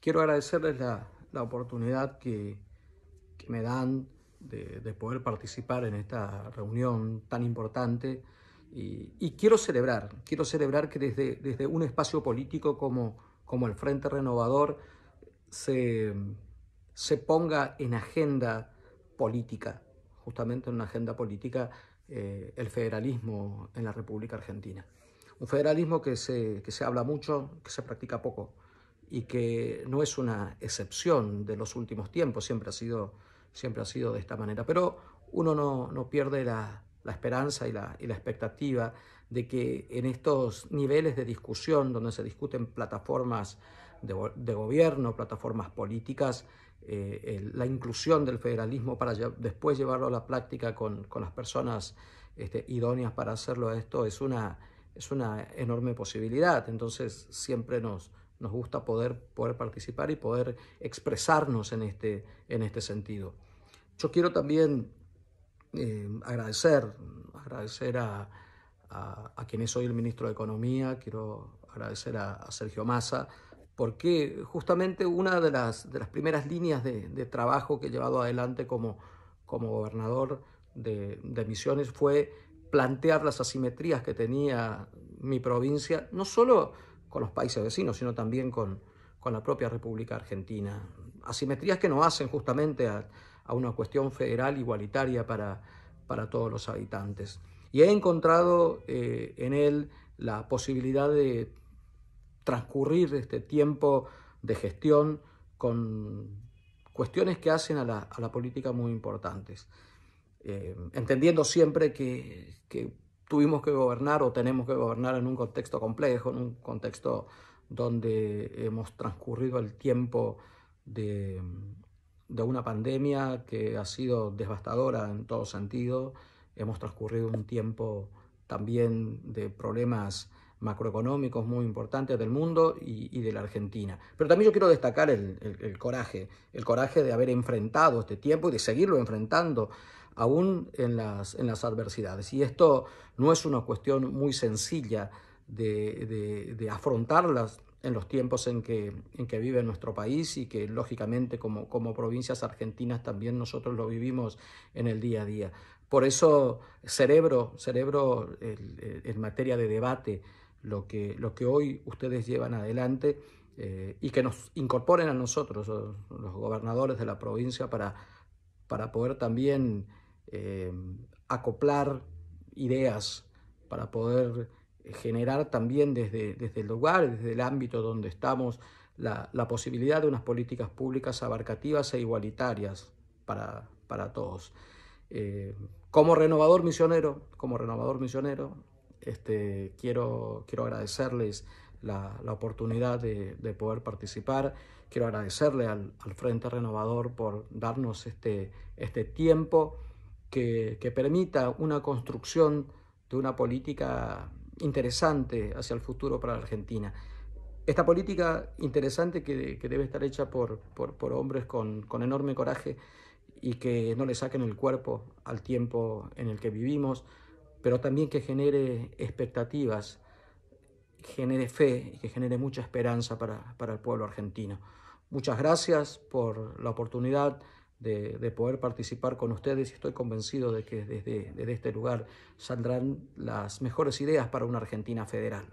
quiero agradecerles la, la oportunidad que, que, me dan de, de, poder participar en esta reunión tan importante y, quiero celebrar, quiero celebrar que desde, desde un espacio político como, el Frente Renovador se, ponga en agenda política, justamente en una agenda política, eh, el federalismo en la República Argentina. Un federalismo que se, que se habla mucho, que se practica poco y que no es una excepción de los últimos tiempos, siempre ha sido, siempre ha sido de esta manera. Pero uno no, no pierde la, la esperanza y la, y la, expectativa de que en estos niveles de discusión donde se discuten plataformas de, de gobierno, plataformas políticas, eh, la inclusión del federalismo para después llevarlo a la práctica con, con las personas este, idóneas para hacerlo esto es una, es una enorme posibilidad. Entonces siempre nos, nos gusta poder, poder participar y poder expresarnos en este, en este sentido. Yo quiero también eh, agradecer, agradecer a, a, quien es hoy el ministro de Economía, quiero agradecer a, Sergio Massa, porque justamente una de las, de las primeras líneas de, trabajo que he llevado adelante como, como gobernador de, de, Misiones fue plantear las asimetrías que tenía mi provincia, no solo con los países vecinos, sino también con, con la propia República Argentina. Asimetrías que no hacen justamente a, una cuestión federal igualitaria para, para, todos los habitantes. Y he encontrado eh, en él la posibilidad de transcurrir este tiempo de gestión con cuestiones que hacen a la, política muy importantes, eh, entendiendo siempre que tuvimos que gobernar o tenemos que gobernar en un contexto complejo, en un contexto donde hemos transcurrido el tiempo de, una pandemia que ha sido devastadora en todo sentido. Hemos transcurrido un tiempo también de problemas macroeconómicos muy importantes del mundo y, de la Argentina. Pero también yo quiero destacar el, el, coraje, el coraje de haber enfrentado este tiempo y de seguirlo enfrentando aún en las, adversidades. Y esto no es una cuestión muy sencilla de, afrontarlas en los tiempos en que, vive nuestro país y que lógicamente como, provincias argentinas también nosotros lo vivimos en el día a día. Por eso cerebro, cerebro en materia de debate, lo que, lo que hoy ustedes llevan adelante eh, y que nos incorporen a nosotros, los gobernadores de la provincia, para, para poder también eh, acoplar ideas para poder generar también desde, el lugar, desde el ámbito donde estamos, la, posibilidad de unas políticas públicas abarcativas e igualitarias para, todos. Eh, como renovador misionero, como renovador misionero, este, quiero, agradecerles la, oportunidad de, poder participar. Quiero agradecerle al, Frente Renovador por darnos este, este tiempo que, permita una construcción de una política interesante hacia el futuro para la Argentina. Esta política interesante que, debe estar hecha por, hombres con, enorme coraje y que no le saquen el cuerpo al tiempo en el que vivimos, pero también que genere expectativas, genere fe y que genere mucha esperanza para el pueblo argentino. Muchas gracias por la oportunidad de, poder participar con ustedes y estoy convencido de que desde este lugar saldrán las mejores ideas para una Argentina federal.